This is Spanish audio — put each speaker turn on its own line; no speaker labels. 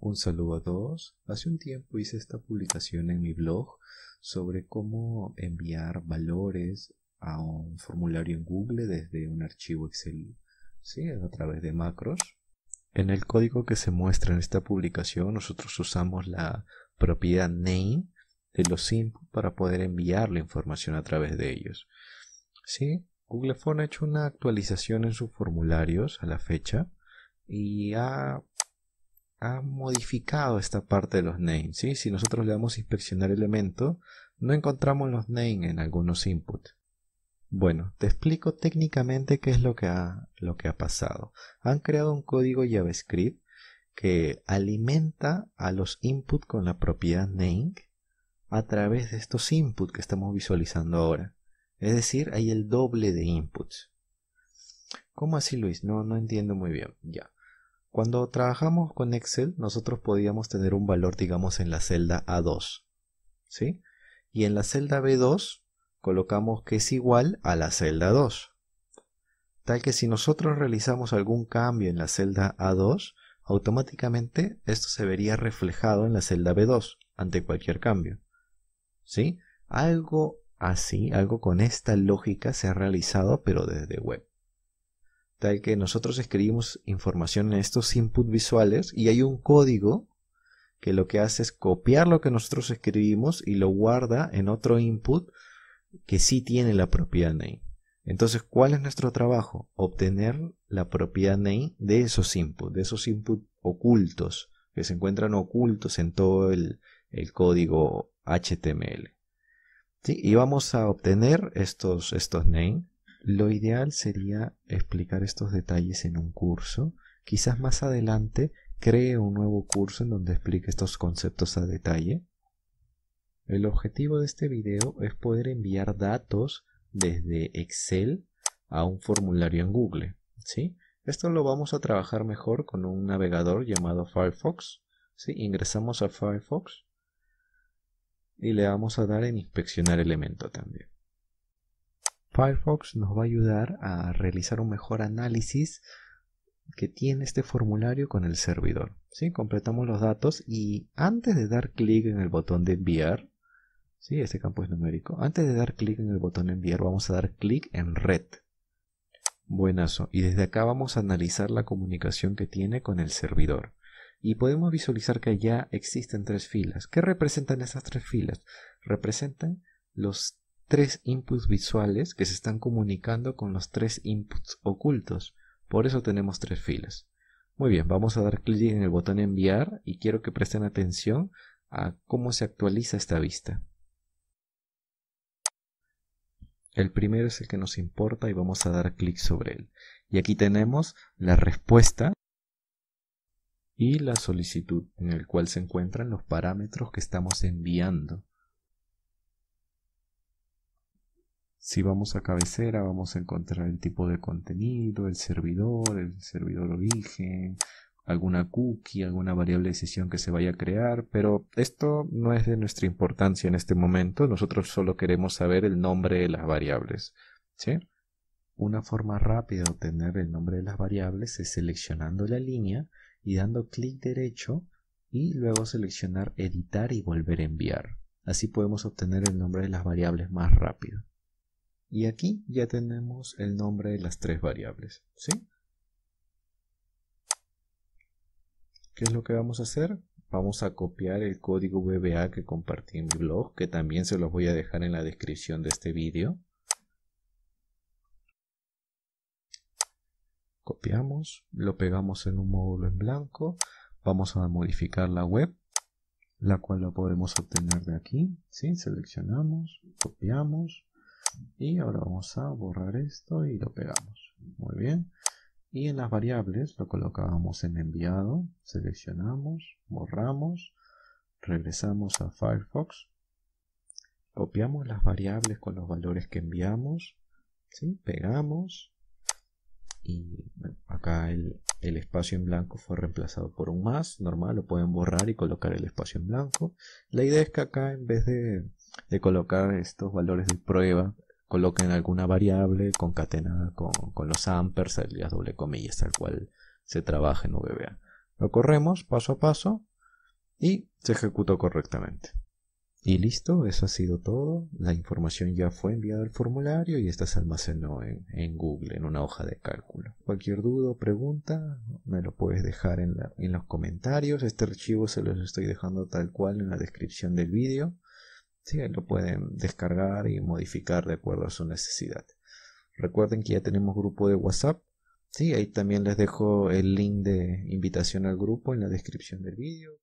Un saludo a todos. Hace un tiempo hice esta publicación en mi blog sobre cómo enviar valores a un formulario en Google desde un archivo Excel, a través de macros. En el código que se muestra en esta publicación nosotros usamos la propiedad name de los inputs para poder enviar la información a través de ellos. ¿Sí? Google Phone ha hecho una actualización en sus formularios a la fecha y ha ha modificado esta parte de los names. ¿sí? Si nosotros le damos inspeccionar elemento, no encontramos los names en algunos inputs. Bueno, te explico técnicamente qué es lo que, ha, lo que ha pasado. Han creado un código JavaScript que alimenta a los inputs con la propiedad name a través de estos inputs que estamos visualizando ahora. Es decir, hay el doble de inputs. ¿Cómo así, Luis? No, no entiendo muy bien. Ya. Cuando trabajamos con Excel, nosotros podíamos tener un valor, digamos, en la celda A2. ¿Sí? Y en la celda B2 colocamos que es igual a la celda 2. Tal que si nosotros realizamos algún cambio en la celda A2, automáticamente esto se vería reflejado en la celda B2 ante cualquier cambio. ¿Sí? Algo así, algo con esta lógica se ha realizado, pero desde web tal que nosotros escribimos información en estos inputs visuales y hay un código que lo que hace es copiar lo que nosotros escribimos y lo guarda en otro input que sí tiene la propiedad name. Entonces, ¿cuál es nuestro trabajo? Obtener la propiedad name de esos inputs, de esos inputs ocultos, que se encuentran ocultos en todo el, código HTML. Y vamos a obtener estos, estos name lo ideal sería explicar estos detalles en un curso. Quizás más adelante cree un nuevo curso en donde explique estos conceptos a detalle. El objetivo de este video es poder enviar datos desde Excel a un formulario en Google. ¿sí? Esto lo vamos a trabajar mejor con un navegador llamado Firefox. ¿sí? Ingresamos a Firefox y le vamos a dar en inspeccionar elemento también. Firefox nos va a ayudar a realizar un mejor análisis que tiene este formulario con el servidor. Completamos los datos y antes de dar clic en el botón de enviar, ¿sí? este campo es numérico, antes de dar clic en el botón de enviar vamos a dar clic en red. Buenazo. Y desde acá vamos a analizar la comunicación que tiene con el servidor. Y podemos visualizar que ya existen tres filas. ¿Qué representan esas tres filas? Representan los tres inputs visuales que se están comunicando con los tres inputs ocultos. Por eso tenemos tres filas. Muy bien, vamos a dar clic en el botón enviar y quiero que presten atención a cómo se actualiza esta vista. El primero es el que nos importa y vamos a dar clic sobre él. Y aquí tenemos la respuesta y la solicitud en el cual se encuentran los parámetros que estamos enviando. Si vamos a cabecera, vamos a encontrar el tipo de contenido, el servidor, el servidor origen, alguna cookie, alguna variable de sesión que se vaya a crear, pero esto no es de nuestra importancia en este momento. Nosotros solo queremos saber el nombre de las variables. Una forma rápida de obtener el nombre de las variables es seleccionando la línea y dando clic derecho y luego seleccionar editar y volver a enviar. Así podemos obtener el nombre de las variables más rápido. Y aquí ya tenemos el nombre de las tres variables, ¿sí? ¿Qué es lo que vamos a hacer? Vamos a copiar el código VBA que compartí en mi blog, que también se los voy a dejar en la descripción de este vídeo. Copiamos, lo pegamos en un módulo en blanco, vamos a modificar la web, la cual la podemos obtener de aquí, ¿sí? Seleccionamos, copiamos, y ahora vamos a borrar esto y lo pegamos. Muy bien. Y en las variables lo colocábamos en enviado, seleccionamos, borramos, regresamos a Firefox, copiamos las variables con los valores que enviamos, pegamos y acá el, el espacio en blanco fue reemplazado por un más, normal, lo pueden borrar y colocar el espacio en blanco. La idea es que acá en vez de, de colocar estos valores de prueba, coloquen alguna variable concatenada con, con los el las doble comillas, tal cual se trabaja en VBA. Lo corremos paso a paso y se ejecutó correctamente. Y listo, eso ha sido todo. La información ya fue enviada al formulario y esta se almacenó en, Google, en una hoja de cálculo. Cualquier duda o pregunta me lo puedes dejar en, en los comentarios. Este archivo se los estoy dejando tal cual en la descripción del vídeo. Sí, lo pueden descargar y modificar de acuerdo a su necesidad. Recuerden que ya tenemos grupo de WhatsApp. Sí, ahí también les dejo el link de invitación al grupo en la descripción del vídeo.